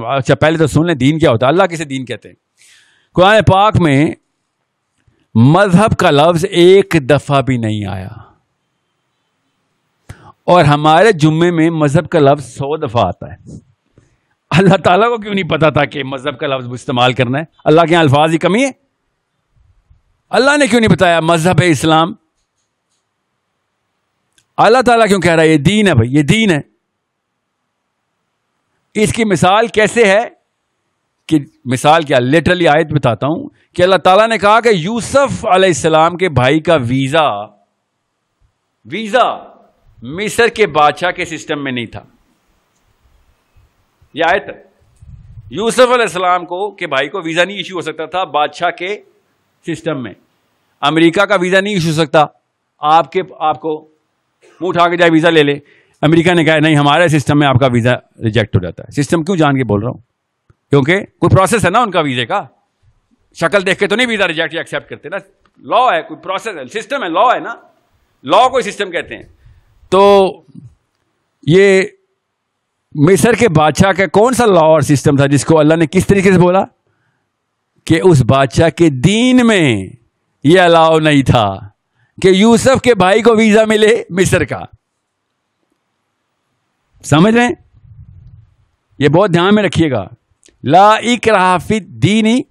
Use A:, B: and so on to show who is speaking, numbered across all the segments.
A: अच्छा पहले तो सुन लें दीन क्या होता है अल्लाह किसे दीन कहते हैं कुरान पाक में मजहब का लफ्ज़ एक दफ़ा भी नहीं आया और हमारे जुम्मे में मजहब का लफ्ज़ सौ दफ़ा आता है अल्लाह ताला को क्यों नहीं पता था कि मजहब का लफ्ज़ इस्तेमाल करना है अल्लाह के यहां अल्फाज ही कमी है अल्लाह ने क्यों नहीं बताया मजहब है इस्लाम अल्लाह ताला क्यों कह रहा है ये दीन है भाई ये दीन है इसकी मिसाल कैसे है कि मिसाल क्या लिटरली आयत बताता हूं कि अल्लाह ताला ने कहा कि यूसुफ अलैहिस्सलाम के भाई का वीज़ा वीज़ा मिस्र के बादशाह के सिस्टम में नहीं था यह आयत यूसुफ अलैहिस्सलाम को के भाई को वीज़ा नहीं इशू हो सकता था बादशाह के सिस्टम में अमेरिका का वीज़ा नहीं इशू हो सकता आपके आपको मुंह उठा के जाए वीज़ा ले ले अमेरिका ने कहा नहीं हमारे सिस्टम में आपका वीज़ा रिजेक्ट हो जाता है सिस्टम क्यों जान के बोल रहा हूँ क्योंकि कोई प्रोसेस है ना उनका वीज़े का शक्ल देख के तो नहीं वीज़ा रिजेक्ट या एक्सेप्ट करते ना लॉ है कोई प्रोसेस है सिस्टम है लॉ है ना लॉ को सिस्टम कहते हैं तो ये मिसर के बादशाह का कौन सा लॉ और सिस्टम था जिसको अल्लाह ने किस तरीके से बोला कि उस बादशाह के दीन में ये अलाव नहीं था कि यूसुफ के भाई को वीज़ा मिले मिस्र का समझ रहे हैं ये बहुत ध्यान में रखिएगा ला इक रहाफिद दीनी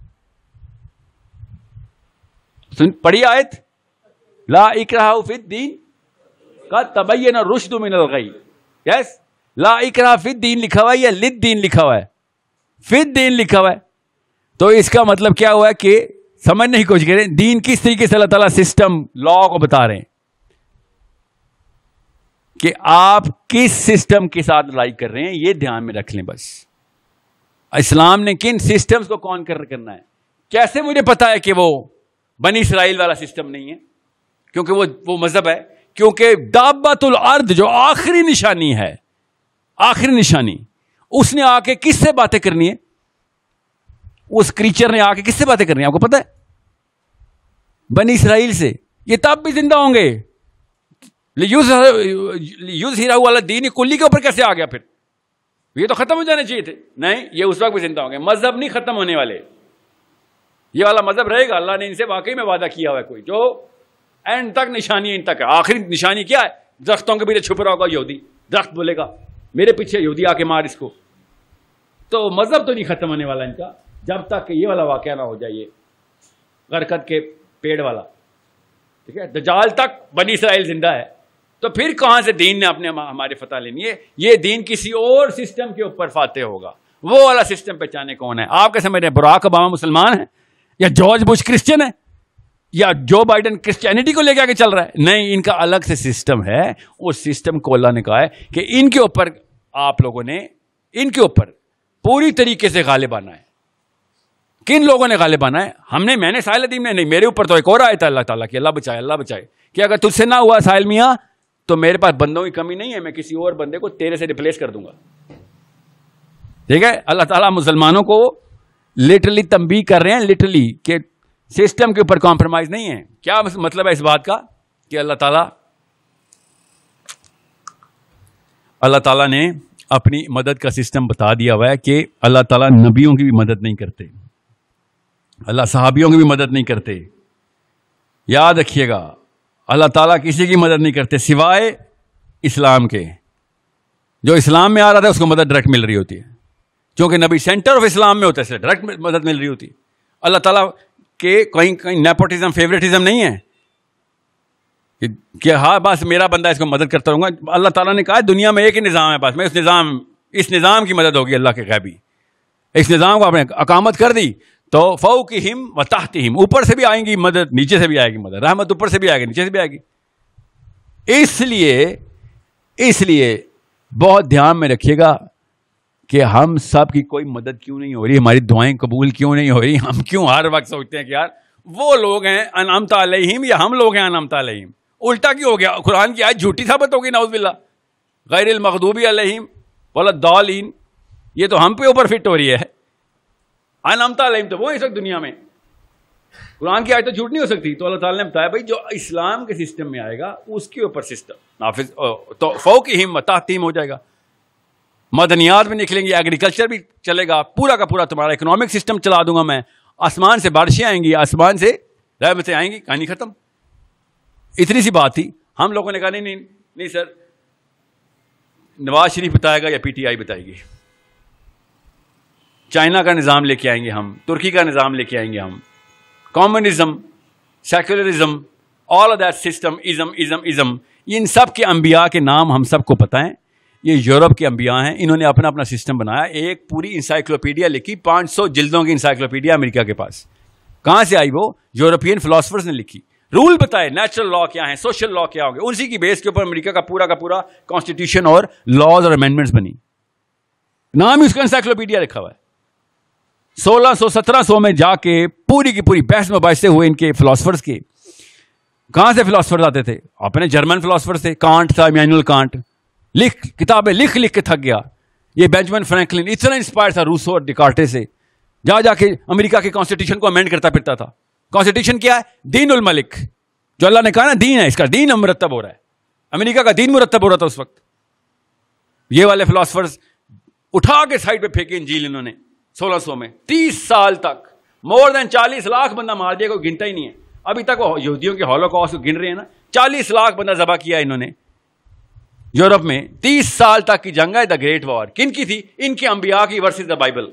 A: सुन पढ़ी आयत ला इक दीन का तबैन रुशद मिनल गई यस ला इक दीन लिखा हुआ है या लिद दीन लिखा हुआ है फिद दीन लिखा हुआ है तो इसका मतलब क्या हुआ कि समझने की कोशिश करें दीन किस तरीके से अल्लाह ताला सिस्टम लॉ को बता रहे हैं कि आप किस सिस्टम के साथ लड़ाई कर रहे हैं ये ध्यान में रख लें बस इस्लाम ने किन सिस्टम्स को कौन कर करना है कैसे मुझे पता है कि वो बनी इसराइल वाला सिस्टम नहीं है क्योंकि वो वो मजहब है क्योंकि दाबतुल अर्द जो आखिरी निशानी है आखिरी निशानी उसने आके किससे बातें करनी है उस क्रीचर ने आके किससे बातें करनी है आपको पता है बनी इसराइल से ये तब भी जिंदा होंगे यूज ही हीरा वाला दीन कुल्ली के ऊपर कैसे आ गया फिर ये तो खत्म हो जाने चाहिए थे नहीं ये उस वक्त भी जिंदा होंगे मजहब नहीं खत्म होने वाले ये वाला मजहब रहेगा अल्लाह ने इनसे वाकई में वादा किया हुआ है कोई जो एंड तक निशानी इन तक है आखिरी निशानी क्या है दरख्तों के पीछे छुप रहा होगा यहूदी दरख्त बोलेगा मेरे पीछे यहूदी आके मार इसको तो मजहब तो नहीं खत्म होने वाला इनका जब तक ये वाला वाक्य ना हो जाए गरकत के पेड़ वाला ठीक है दजाल तक बनी इसराइल जिंदा है तो फिर कहां से दीन ने अपने हमारे फतह लेनी है ये दीन किसी और सिस्टम के ऊपर फाते होगा वो वाला सिस्टम पहचाने कौन है आप कैसे मेरे बुराक ओबामा मुसलमान है या जॉर्ज बुश क्रिश्चियन है या जो बाइडन क्रिश्चियनिटी को लेकर आगे चल रहा है नहीं इनका अलग से सिस्टम है उस सिस्टम को अल्लाह ने कहा है कि इनके ऊपर आप लोगों ने इनके ऊपर पूरी तरीके से गाले बना है किन लोगों ने गाले बना है हमने मैंने साहिल अदीम ने नहीं मेरे ऊपर तो एक और आया था अल्लाह ताला की अल्लाह बचाए अल्लाह बचाए कि अगर तुझसे ना हुआ साहिल मियाँ तो मेरे पास बंदों की कमी नहीं है मैं किसी और बंदे को तेरे से रिप्लेस कर दूंगा ठीक है अल्लाह ताला मुसलमानों को लिटरली तंबी कर रहे हैं लिटरली कि सिस्टम के ऊपर कॉम्प्रोमाइज नहीं है क्या मतलब है इस बात का कि अल्लाह ताला अल्लाह ताला ने अपनी मदद का सिस्टम बता दिया हुआ है कि अल्लाह ताला नबियों की भी मदद नहीं करते अल्लाह साहबियों की भी मदद नहीं करते याद रखिएगा अल्लाह ताला किसी की मदद नहीं करते सिवाय इस्लाम के जो इस्लाम में आ रहा था उसको मदद डायरेक्ट मिल रही होती है क्योंकि नबी सेंटर ऑफ इस्लाम में होता है डायरेक्ट मदद मिल रही होती है अल्लाह ताला के कहीं कहीं नेपोटिज्म फेवरेटिज्म नहीं है कि, कि हाँ बस मेरा बंदा इसको मदद करता रहूँगा अल्लाह ताला ने कहा दुनिया में एक ही निज़ाम है बस मैं उस निज़ाम इस निज़ाम की मदद होगी अल्लाह के गैबी इस निज़ाम को आपने अकामत कर दी तो फौ की हिम व ताहती हिम ऊपर से भी आएंगी मदद नीचे से भी आएगी मदद रहमत ऊपर से भी आएगी नीचे से भी आएगी इसलिए इसलिए बहुत ध्यान में रखिएगा कि हम सब की कोई मदद क्यों नहीं हो रही हमारी दुआएं कबूल क्यों नहीं हो रही हम क्यों हर वक्त सोचते हैं कि यार वो लोग हैं अनाम तलहिम या हम लोग हैं अनाम तलहिम उल्टा क्यों हो गया कुरान की आज झूठी साबित होगी नाउजबिल्ला गैर मखदूबी अलहिम दौलिन ये तो हम पे ऊपर फिट हो रही है अनमता हाँ, अलम तो वो है इस वक्त दुनिया में कुरान की आयत तो झूठ नहीं हो सकती तो अल्लाह ताला ने बताया भाई जो इस्लाम के सिस्टम में आएगा उसके ऊपर सिस्टम नाफिज तो फौ की हिम्मत तातीम हो जाएगा मदनियात भी निकलेंगी एग्रीकल्चर भी चलेगा पूरा का पूरा तुम्हारा इकोनॉमिक सिस्टम चला दूंगा मैं आसमान से बारिशें आएंगी आसमान से रहमतें आएंगी कहानी ख़त्म इतनी सी बात थी हम लोगों ने कहा नहीं नहीं नहीं सर नवाज शरीफ बताएगा या पीटीआई बताएगी चाइना का निज़ाम लेके आएंगे हम तुर्की का निज़ाम लेके आएंगे हम communism secularism all of that system ism ism ism इन सब के अम्बिया के नाम हम सबको पता हैं ये यूरोप के अम्बिया हैं इन्होंने अपना अपना सिस्टम बनाया एक पूरी इंसाइक्लोपीडिया लिखी 500 जिल्दों की इंसाइक्लोपीडिया अमेरिका के पास कहाँ से आई वो यूरोपियन फिलोसफर्स ने लिखी रूल बताए नेचुरल लॉ क्या है सोशल लॉ क्या होंगे उसी की बेस के ऊपर अमेरिका का पूरा का पूरा कॉन्स्टिट्यूशन और लॉज और अमेंडमेंट्स बनी नाम ही उसका इंसाइक्लोपीडिया लिखा हुआ है 1600 सो में जाके पूरी की पूरी बहस मुबासे हुए इनके फिलोसफर्स के कहां से फिलासफर्स आते थे अपने जर्मन फिलोसफर थे कांट था मैनुअल कांट लिख किताबें लिख लिख के थक गया ये बेंजमिन फ्रैंकलिन इतना इंस्पायर था रूसो और डिकार्टे से जा जाके अमेरिका के कॉन्स्टिट्यूशन को अमेंड करता फिरता था कॉन्स्टिट्यूशन क्या है दीन उल मलिक जो अल्लाह ने कहा ना दीन है इसका दीन मुरतब हो रहा है अमेरिका का दीन मुरतब हो रहा था उस वक्त ये वाले फिलासफर्स उठा के साइड पे फेंके इंजील इन्होंने सोलह सौ में तीस साल तक मोर देन चालीस लाख बंदा मार दिया कोई गिनता ही नहीं है अभी तक वो यहूदियों के हॉलो को गिन रहे हैं ना चालीस लाख बंदा जबा किया इन्होंने यूरोप में तीस साल तक की जंग है द ग्रेट वॉर किन की थी इनके अंबिया की वर्सेज द बाइबल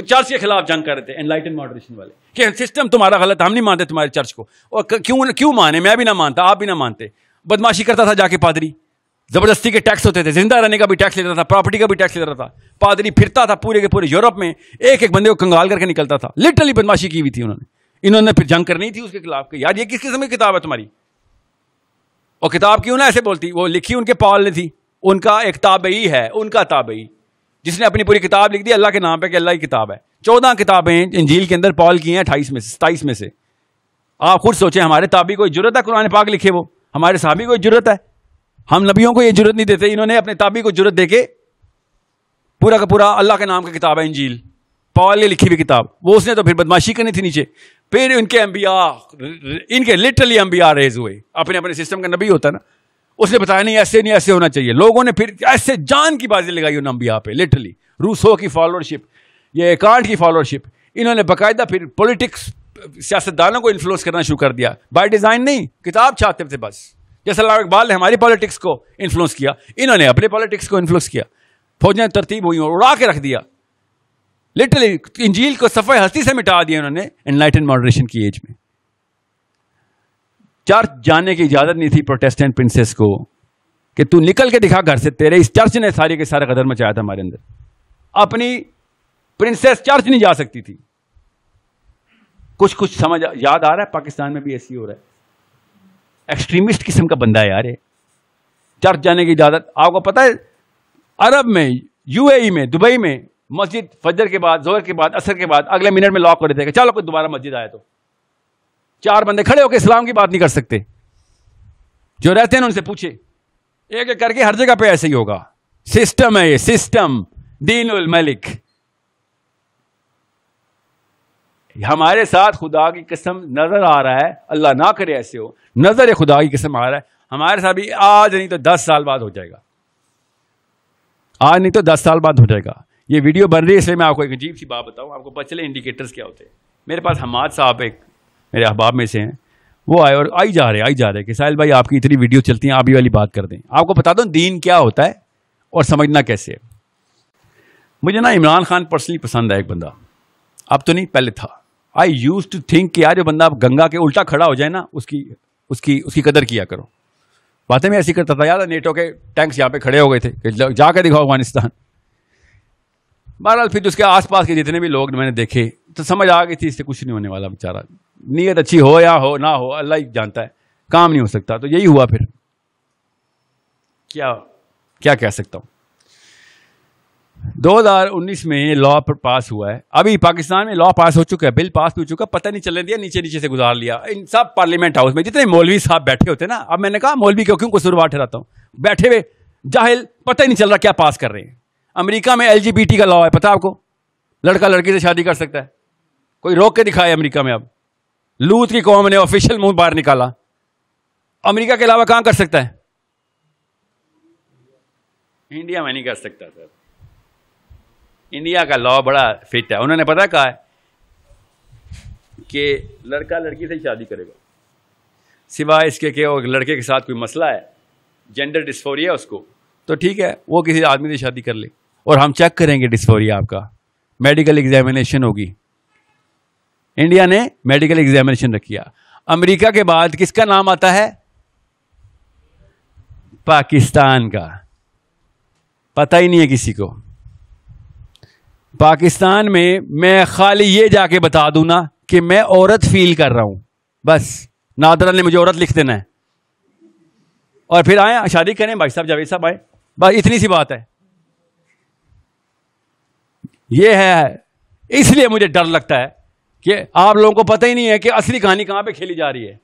A: चर्च के खिलाफ जंग कर रहे थे एनलाइटन मॉडरेशन वाले कि सिस्टम तुम्हारा गलत हम नहीं मानते तुम्हारे चर्च को और क्यों क्यों माने मैं भी ना मानता आप भी ना मानते बदमाशी करता था जाके पादरी ज़बरदस्ती के टैक्स होते थे जिंदा रहने का भी टैक्स लेता था प्रॉपर्टी का भी टैक्स लेता था पादरी फिरता था पूरे के पूरे यूरोप में एक एक बंदे को कंगाल करके निकलता था लिटरली बदमाशी की हुई थी उन्होंने इन्होंने फिर जंग करनी थी उसके खिलाफ यार ये किस किस्म की किताब है तुम्हारी और किताब क्यों ना ऐसे बोलती वो लिखी उनके पॉल ने थी उनका एक ताबई है उनका ताबई जिसने अपनी पूरी किताब लिख दी अल्लाह के नाम पर अल्लाह की किताब है चौदह किताबें इंजील के अंदर पॉल की हैं अठाईस में से सताईस में से आप खुद सोचें हमारे ताबी कोई जरूरत है कुरान पाक लिखे वो हमारे साहबी कोई जरूरत है हम नबियों को ये जरूरत नहीं देते इन्होंने अपने ताबी को जरूरत देके पूरा का पूरा अल्लाह के नाम का किताब है इंजील पॉल ने लिखी हुई किताब वो उसने तो फिर बदमाशी करनी थी नीचे फिर इनके एम्बिया इनके लिटरली एम्बिया रेज हुए अपने अपने सिस्टम का नबी होता ना उसने बताया नहीं ऐसे नहीं ऐसे होना चाहिए लोगों ने फिर ऐसे जान की बाजी लगाई उन अम्बिया पे लिटरली रूसो की फॉलोअरशिप ये एकांट की फॉलोअरशिप इन्होंने बाकायदा फिर पॉलिटिक्स सियासतदानों को इन्फ्लुएंस करना शुरू कर दिया बाय डिज़ाइन नहीं किताब चाहते थे बस जैसे सलाह इकबाल ने हमारी पॉलिटिक्स को इन्फ्लुएंस किया इन्होंने अपने पॉलिटिक्स को इन्फ्लुएंस किया फौजें तरतीब हुई और उड़ा के रख दिया लिटरली इंजील को सफ़े हस्ती से मिटा दिया उन्होंने एनलाइटन मॉडरेशन की एज में चर्च जाने की इजाज़त नहीं थी प्रोटेस्टेंट प्रिंसेस को कि तू निकल के दिखा घर से तेरे इस चर्च ने सारे के सारा कदर मचाया था हमारे अंदर अपनी प्रिंसेस चर्च नहीं जा सकती थी कुछ कुछ समझ याद आ रहा है पाकिस्तान में भी ऐसी हो रहा है एक्सट्रीमिस्ट किस्म का बंदा है यार ये चर्च जाने की इजाज़त आपको पता है अरब में यूएई में दुबई में मस्जिद फजर के बाद जोहर के बाद असर के बाद अगले मिनट में लॉक कर देते चलो कोई दोबारा मस्जिद आया तो चार बंदे खड़े होकर इस्लाम की बात नहीं कर सकते जो रहते हैं उनसे पूछे एक एक करके हर जगह पे ऐसे ही होगा सिस्टम है ये सिस्टम दीन उल मलिक हमारे साथ खुदा की कसम नज़र आ रहा है अल्लाह ना करे ऐसे हो नज़र खुदा की कसम आ रहा है हमारे साथ भी आज नहीं तो दस साल बाद हो जाएगा आज नहीं तो दस साल बाद हो जाएगा ये वीडियो बन रही है इसलिए मैं आपको एक अजीब सी बात बताऊँ आपको बचले इंडिकेटर्स क्या होते हैं मेरे पास हमाद साहब एक मेरे अहबाब में से हैं वो आए और आई जा रहे आई जा रहे कि साहिल भाई आपकी इतनी वीडियो चलती हैं आप ही वाली बात कर दें आपको बता दो दीन क्या होता है और समझना कैसे है मुझे ना इमरान खान पर्सनली पसंद है एक बंदा अब तो नहीं पहले था आई यूज टू थिंक कि यार जो बंदा गंगा के उल्टा खड़ा हो जाए ना उसकी उसकी उसकी कदर किया करो बातें मैं ऐसी करता था याद है नेटो के टैंक्स यहाँ पे खड़े हो गए थे जाकर दिखाओ अफगानिस्तान बहरहाल फिर तो उसके आसपास के जितने भी लोग मैंने देखे तो समझ आ गई थी इससे कुछ नहीं होने वाला बेचारा नीयत अच्छी हो या हो ना हो अल्लाह ही जानता है काम नहीं हो सकता तो यही हुआ फिर क्या क्या कह सकता हूँ 2019 में लॉ पास हुआ है अभी पाकिस्तान में लॉ पास हो चुका है बिल पास हो चुका है पता नहीं चलने दिया नीचे नीचे से गुजार लिया इन सब पार्लियामेंट हाउस में जितने मौलवी साहब बैठे होते ना अब मैंने कहा मौलवी को क्यों कसूरवार ठहराता हूँ बैठे हुए जाहिल पता ही नहीं चल रहा क्या पास कर रहे हैं अमरीका में एल का लॉ है पता आपको लड़का लड़की से शादी कर सकता है कोई रोक के दिखाए अमरीका में अब लूथ की कौम ने ऑफिशियल मुंह बाहर निकाला अमेरिका के अलावा कहाँ कर सकता है इंडिया में नहीं कर सकता सर इंडिया का लॉ बड़ा फिट है उन्होंने पता कहा है कि लड़का लड़की से ही शादी करेगा सिवाय इसके कि लड़के के साथ कोई मसला है जेंडर डिस्फोरिया उसको तो ठीक है वो किसी आदमी से शादी कर ले और हम चेक करेंगे डिस्फोरिया आपका मेडिकल एग्जामिनेशन होगी इंडिया ने मेडिकल एग्जामिनेशन रखिया अमेरिका के बाद किसका नाम आता है पाकिस्तान का पता ही नहीं है किसी को पाकिस्तान में मैं खाली ये जाके बता दू ना कि मैं औरत फील कर रहा हूं बस नादरा ने मुझे औरत लिख देना है और फिर आए शादी करें भाई साहब जावेद साहब आए बस इतनी सी बात है ये है इसलिए मुझे डर लगता है कि आप लोगों को पता ही नहीं है कि असली कहानी कहां पे खेली जा रही है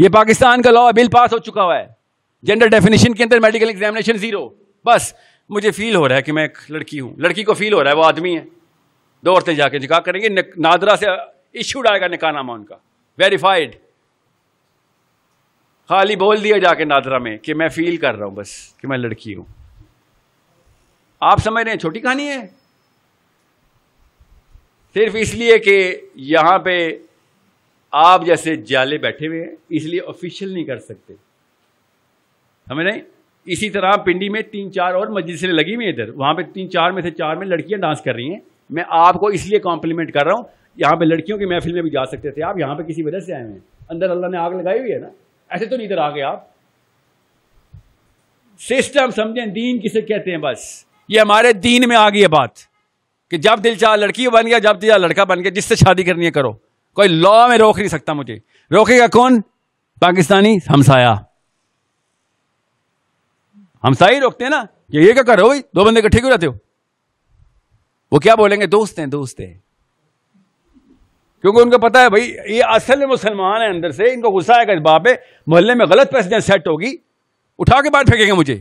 A: ये पाकिस्तान का लॉ बिल पास हो चुका हुआ है जेंडर डेफिनेशन के अंदर मेडिकल एग्जामिनेशन जीरो बस मुझे फील हो रहा है कि मैं एक लड़की हूँ लड़की को फील हो रहा है वो आदमी है दो औरतें जाके निकाह करेंगे नादरा से डालेगा आएगा निकाहनामा उनका वेरीफाइड खाली बोल दिया जाके नादरा में कि मैं फील कर रहा हूँ बस कि मैं लड़की हूँ आप समझ रहे हैं छोटी कहानी है सिर्फ इसलिए कि यहाँ पे आप जैसे जाले बैठे हुए हैं इसलिए ऑफिशियल नहीं कर सकते समझ रहे इसी तरह पिंडी में तीन चार और मस्जिदें लगी हुई इधर वहाँ पे तीन चार में से चार में लड़कियाँ डांस कर रही हैं मैं आपको इसलिए कॉम्प्लीमेंट कर रहा हूँ यहाँ पे लड़कियों की महफिल में भी जा सकते थे आप यहाँ पे किसी वजह से आए हैं अंदर अल्लाह ने आग लगाई हुई है ना ऐसे तो नहीं इधर आ गए आप सिस्टम समझें दीन किसे कहते हैं बस ये हमारे दीन में आ गई है बात कि जब दिल चाह लड़की बन गया जब दिल चाह लड़का बन गया जिससे शादी करनी है करो कोई लॉ में रोक नहीं सकता मुझे रोकेगा कौन पाकिस्तानी हमसाया हम सही रोकते हैं ना ये क्या कर रहे हो भाई दो बंदे इकट्ठे क्यों रहते हो वो क्या बोलेंगे दोस्त हैं दोस्त हैं क्योंकि उनको पता है भाई ये असल में मुसलमान है अंदर से इनको गुस्सा आएगा इस बाप है मोहल्ले में गलत पैसे सेट होगी उठा के बाहर फेंकेंगे मुझे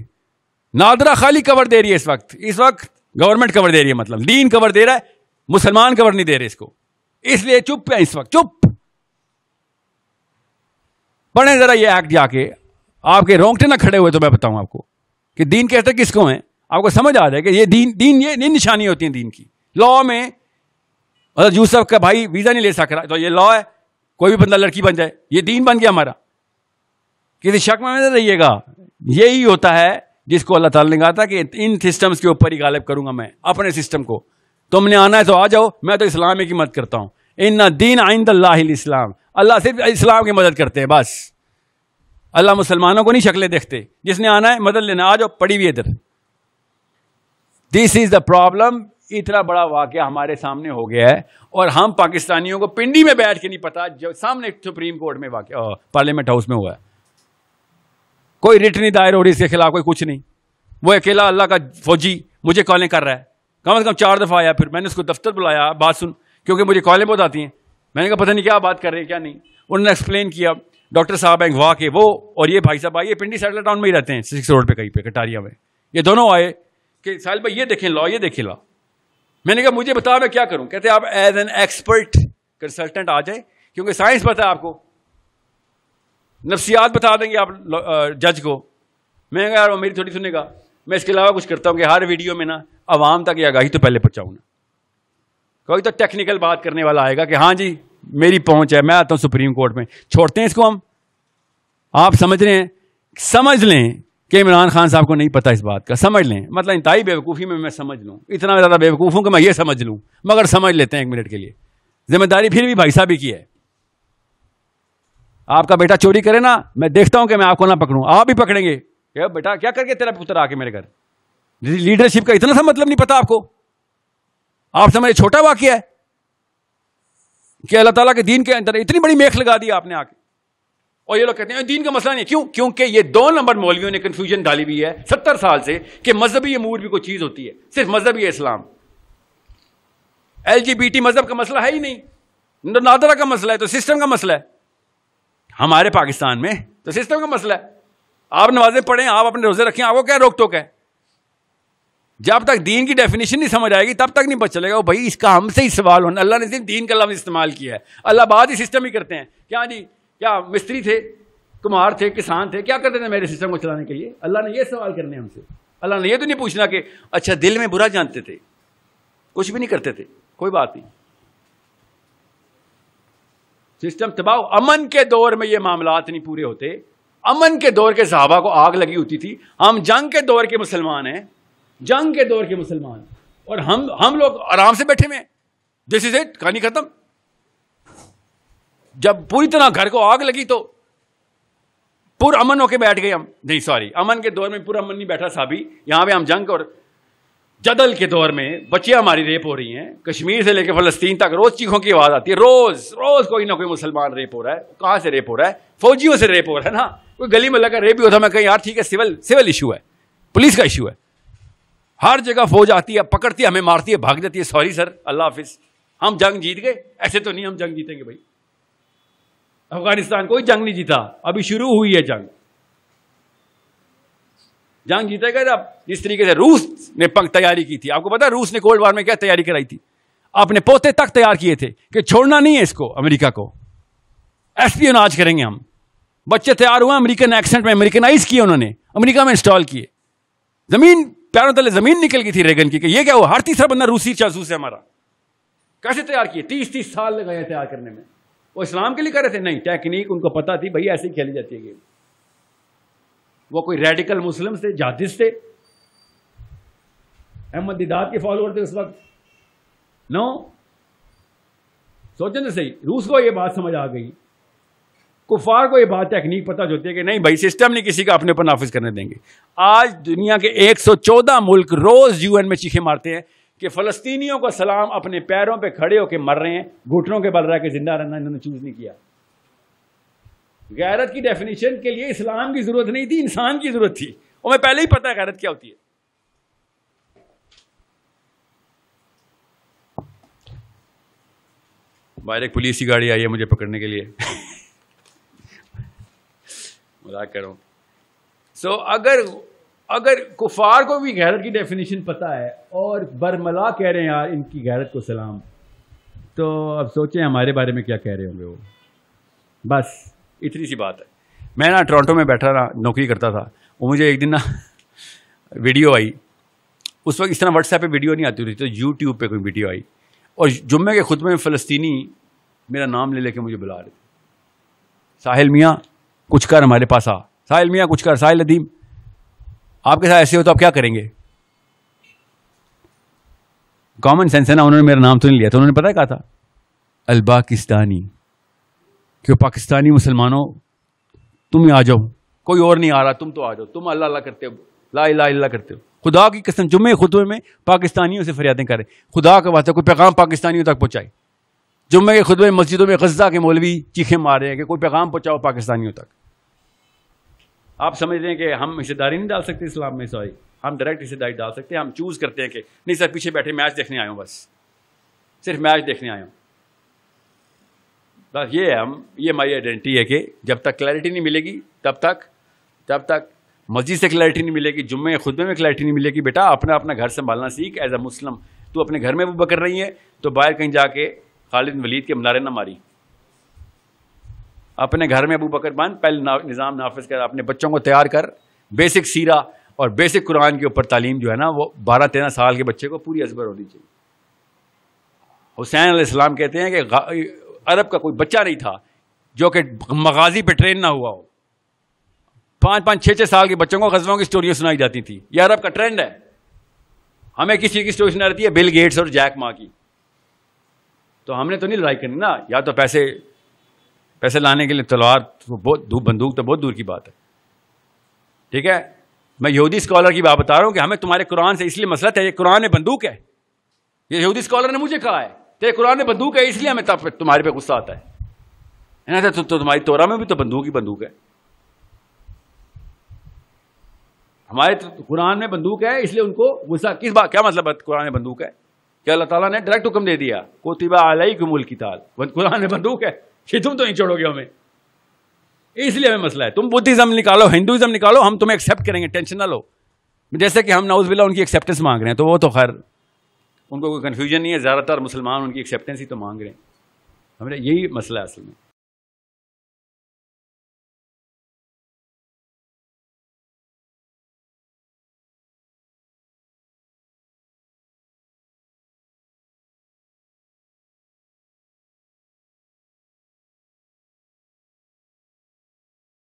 A: नादरा खाली कवर दे रही है इस वक्त इस वक्त गवर्नमेंट कवर दे रही है मतलब दीन कवर दे रहा है मुसलमान कवर नहीं दे रहे इसको इसलिए चुप है इस वक्त चुप पढ़े जरा ये एक्ट जाके आपके रोंगटे ना खड़े हुए तो मैं बताऊं आपको कि दीन कहते किसको हैं आपको समझ आ जाएगा ये दीन दीन ये नहीं निशानी होती है दीन की लॉ में अगर यूसफ का भाई वीज़ा नहीं ले सक रहा तो ये लॉ है कोई भी बंदा लड़की बन जाए ये दीन बन गया हमारा किसी शक में रहिएगा यही होता है जिसको अल्लाह ताला ने कहा था कि इन सिस्टम्स के ऊपर ही गालिब करूंगा मैं अपने सिस्टम को तुमने आना है तो आ जाओ मैं तो इस्लाम की मदद करता हूँ इन दीन आइंद इस्लाम अल्लाह सिर्फ इस्लाम की मदद करते हैं बस अल्लाह मुसलमानों को नहीं शक्लें देखते जिसने आना है मदद लेना आ जाओ पड़ी हुई इधर दिस इज द प्रॉब्लम इतना बड़ा वाक्य हमारे सामने हो गया है और हम पाकिस्तानियों को पिंडी में बैठ के नहीं पता जो सामने सुप्रीम कोर्ट में वाक्य पार्लियामेंट हाउस में हुआ है कोई रिट नहीं दायर हो रही इसके खिलाफ कोई कुछ नहीं वो अकेला अल्लाह का फौजी मुझे कॉलें कर रहा है कम अज़ कम चार दफ़ा आया फिर मैंने उसको दफ्तर बुलाया बात सुन क्योंकि मुझे कॉलें बहुत आती हैं मैंने कहा पता नहीं क्या बात कर रही हैं क्या नहीं उन्होंने एक्सप्लेन किया डॉक्टर साहब हैं वाह के वो और ये भाई साहब आए ये पिंडी सैटल टाउन में ही रहते हैं सिक्स रोड पे कहीं पे कटारिया में ये दोनों आए कि साहिल भाई ये देखें लॉ ये देखें लॉ मैंने कहा मुझे बताओ मैं क्या करूं कहते आप एज एन एक्सपर्ट कंसल्टेंट आ जाए क्योंकि साइंस पता है आपको नफ्सियात बता देंगे आप जज को मैं कहा यार मेरी थोड़ी सुनेगा मैं इसके अलावा कुछ करता हूँ कि हर वीडियो में ना आवाम तक ये आगाही तो पहले पहुँचाऊँ ना कोई तो टेक्निकल बात करने वाला आएगा कि हाँ जी मेरी पहुंच है मैं आता हूं सुप्रीम कोर्ट में छोड़ते हैं इसको हम आप समझ रहे हैं समझ लें कि इमरान खान साहब को नहीं पता इस बात का समझ लें मतलब इंतई बेवकूफ़ी में मैं समझ लूँ इतना ज़्यादा बेवकूफ़ हूँ कि मैं ये समझ लूँ मगर समझ लेते हैं एक मिनट के लिए जिम्मेदारी फिर भी भाई साहब ही की है आपका बेटा चोरी करे ना मैं देखता हूं कि मैं आपको ना पकड़ूँ आप भी पकड़ेंगे बेटा क्या करके तेरा पुत्र आके मेरे घर लीडरशिप का इतना सा मतलब नहीं पता आपको आप समझे छोटा वाक्य है कि अल्लाह ताला के दीन के अंदर इतनी बड़ी मेख लगा दी आपने आके और ये लोग कहते हैं दीन का मसला नहीं क्यों क्योंकि ये दो नंबर मौलवियों ने कंफ्यूजन डाली हुई है सत्तर साल से कि मजहबी अमूर भी कोई चीज होती है सिर्फ मजहबी इस्लाम एल मजहब का मसला है ही नहीं नादरा का मसला है तो सिस्टम का मसला है हमारे पाकिस्तान में तो सिस्टम का मसला है आप नवाजे पढ़ें आप अपने रोजे रखें आपको क्या रोक टोक है जब तक दीन की डेफिनेशन नहीं समझ आएगी तब तक नहीं पता चलेगा वो भाई इसका हमसे ही सवाल होना अल्लाह ने सिर्फ दीन का लफ्ज़ इस्तेमाल किया है अल्लाह बात ही सिस्टम ही करते हैं क्या जी क्या मिस्त्री थे कुम्हार थे किसान थे क्या करते थे मेरे सिस्टम को चलाने के लिए अल्लाह ने ये सवाल करने हमसे अल्लाह ने ये तो नहीं पूछना कि अच्छा दिल में बुरा जानते थे कुछ भी नहीं करते थे कोई बात नहीं सिस्टम तबाह अमन के दौर में ये मामला नहीं पूरे होते अमन के दौर के सहाबा को आग लगी होती थी हम जंग के दौर के मुसलमान हैं जंग के दौर के मुसलमान और हम हम लोग आराम से बैठे हुए दिस इज इट कहानी खत्म जब पूरी तरह घर को आग लगी तो पूरा अमन होके बैठ गए हम नहीं सॉरी अमन के दौर में पूरा अमन नहीं बैठा साबी यहां पे हम जंग और जदल के दौर में बच्चियां हमारी रेप हो रही हैं कश्मीर से लेकर फलस्तीन तक रोज चीखों की आवाज आती है रोज रोज कोई ना कोई मुसलमान रेप हो रहा है कहां से रेप हो रहा है फौजियों से रेप हो रहा है ना कोई गली में लगा रेप भी होता मैं कहीं यार ठीक है सिविल सिविल इशू है पुलिस का इशू है हर जगह फौज आती है पकड़ती है हमें मारती है भाग जाती है सॉरी सर अल्लाह हाफिज हम जंग जीत गए ऐसे तो नहीं हम जंग जीतेंगे भाई अफगानिस्तान कोई जंग नहीं जीता अभी शुरू हुई है जंग जंग जीतेगा अब जिस तरीके से रूस ने तैयारी की थी आपको पता रूस ने कोल्ड वार में क्या तैयारी कराई थी अपने पोते तक तैयार किए थे कि छोड़ना नहीं है इसको अमेरिका को अनाज करेंगे हम बच्चे तैयार हुए अमेरिकन एक्सेंट में अमेरिकनाइज किए उन्होंने अमेरिका में इंस्टॉल किए जमीन पैरों तले जमीन निकल गई थी रेगन की कि ये क्या हुआ हर तीसरा बंदा रूसी चासूस है हमारा कैसे तैयार किए तीस तीस साल लगाए तैयार करने में वो इस्लाम के लिए कर रहे थे नहीं टेक्निक उनको पता थी भाई ऐसे ही खेली जाती है गेम वो कोई रेडिकल मुस्लिम थे जहादिस थे अहमद दिदाद के फॉलोअर थे उस वक्त नो ना सही रूस को ये बात समझ आ गई कुफार को ये बात तकनीक पता होती है कि नहीं भाई सिस्टम नहीं किसी का अपने पर नाफिज करने देंगे आज दुनिया के 114 मुल्क रोज़ यूएन में चीखे मारते हैं कि फ़लस्तीनियों को सलाम अपने पैरों पे खड़े होकर मर रहे हैं घुटनों के बल रह के जिंदा रहना इन्होंने चूज़ नहीं किया गैरत की डेफिनेशन के लिए इस्लाम की ज़रूरत नहीं थी इंसान की ज़रूरत थी और मैं पहले ही पता है गैरत क्या होती है बाहर एक पुलिस की गाड़ी आई है मुझे पकड़ने के लिए मजाक कर रहा हूँ सो so, अगर अगर कुफार को भी गैरत की डेफिनेशन पता है और बरमला कह रहे हैं यार इनकी गैरत को सलाम तो अब सोचें हमारे बारे में क्या कह रहे होंगे वो बस इतनी सी बात है मैं ना टोरंटो में बैठा रहा नौकरी करता था वो मुझे एक दिन ना वीडियो आई उस वक्त इस तरह व्हाट्सएप पे वीडियो नहीं आती थी तो यूट्यूब पे कोई वीडियो आई और जुम्मे के खुद में फ़लस्तीनी मेरा नाम ले लेके मुझे बुला रहे थे साहिल मियाँ कुछ कर हमारे पास आ साहिल मियाँ कुछ कर साहिल अदीम आपके साथ ऐसे हो तो आप क्या करेंगे कॉमन सेंस है ना उन्होंने मेरा नाम तो नहीं लिया था उन्होंने पता है कहा था अलबाकिस्तानी क्यों पाकिस्तानी मुसलमानों तुम ही आ जाओ कोई और नहीं आ रहा तुम तो आ जाओ तुम अल्लाह अल्लाह करते हो ला इला इला करते हो खुदा की कसम जुम्मे खुतबे में पाकिस्तानियों से फरियादें करें खुदा का वास्ता कोई पैगाम पाकिस्तानियों तक पहुँचाए जुम्मे के खुतबे मस्जिदों में गजा के मौलवी चीखें मार रहे हैं कि कोई पैगाम पहुँचाओ पाकिस्तानियों तक आप समझते हैं कि हम हिस्सेदारी नहीं डाल सकते इस्लाम में सॉरी हम डायरेक्ट हिस्सेदारी डाल सकते हैं हम चूज़ करते हैं कि नहीं सर पीछे बैठे मैच देखने आए हूँ बस सिर्फ मैच देखने आए हूँ बस ये है हम ये हमारी आइडेंटिटी है कि जब तक क्लैरिटी नहीं मिलेगी तब तक तब तक मस्जिद से क्लैरिटी नहीं मिलेगी जुम्मे खुदबे में क्लैरिटी नहीं मिलेगी बेटा अपना अपना घर संभालना सीख एज अ मुस्लिम तू अपने घर में वो बकर रही है तो बाहर कहीं जाके खालिद वलीद के मनारे ना मारी अपने घर में अबू बकर बन पहले ना, निज़ाम नाफिज कर अपने बच्चों को तैयार कर बेसिक सीरा और बेसिक कुरान के ऊपर तालीम जो है ना वो बारह तेरह साल के बच्चे को पूरी असबर होनी चाहिए हुसैन इस्लाम कहते हैं कि अरब का कोई बच्चा नहीं था जो कि मगाजी पे ट्रेन ना हुआ हो पाँच पाँच छः छः साल के बच्चों को गजबों की स्टोरियाँ सुनाई जाती थी ये अरब का ट्रेंड है हमें किसी की स्टोरी सुनाई रहती है बिल गेट्स और जैक माँ की तो हमने तो नहीं लड़ाई करनी ना या तो पैसे पैसे लाने के लिए तलवार तो बहुत बंदूक तो बहुत दूर की बात है ठीक है मैं यहूदी स्कॉलर की बात बता रहा हूँ कि हमें तुम्हारे कुरान से इसलिए मसलत है ये कुरान बंदूक है ये यहूदी स्कॉलर ने मुझे कहा है तेरे तो कुरान ने बंदूक है इसलिए हमें तब तुम्हारे पे गुस्सा आता है ना तो, तो, तो, तुम्हारी तोरा में भी तो बंदूक ही बंदूक है हमारे तो कुरान में बंदूक है इसलिए उनको गुस्सा किस बात क्या मतलब कुरान में बंदूक है क्या अल्लाह ताला ने डायरेक्ट हुक्म दे दिया कोतिबा की मूल की ताल कुरान में बंदूक है कि तुम तो नहीं छोड़ोगे हमें इसलिए हमें मसला है तुम बुद्धिज्म निकालो हिंदुइज्म निकालो हम तुम्हें एक्सेप्ट करेंगे टेंशन ना लो जैसे कि हम नाउज बिल्ला उनकी एक्सेप्टेंस मांग रहे हैं तो वो तो खैर उनको कोई कन्फ्यूजन नहीं है ज़्यादातर मुसलमान उनकी एक्सेप्टेंस ही तो मांग रहे हैं हमारे यही मसला है असल में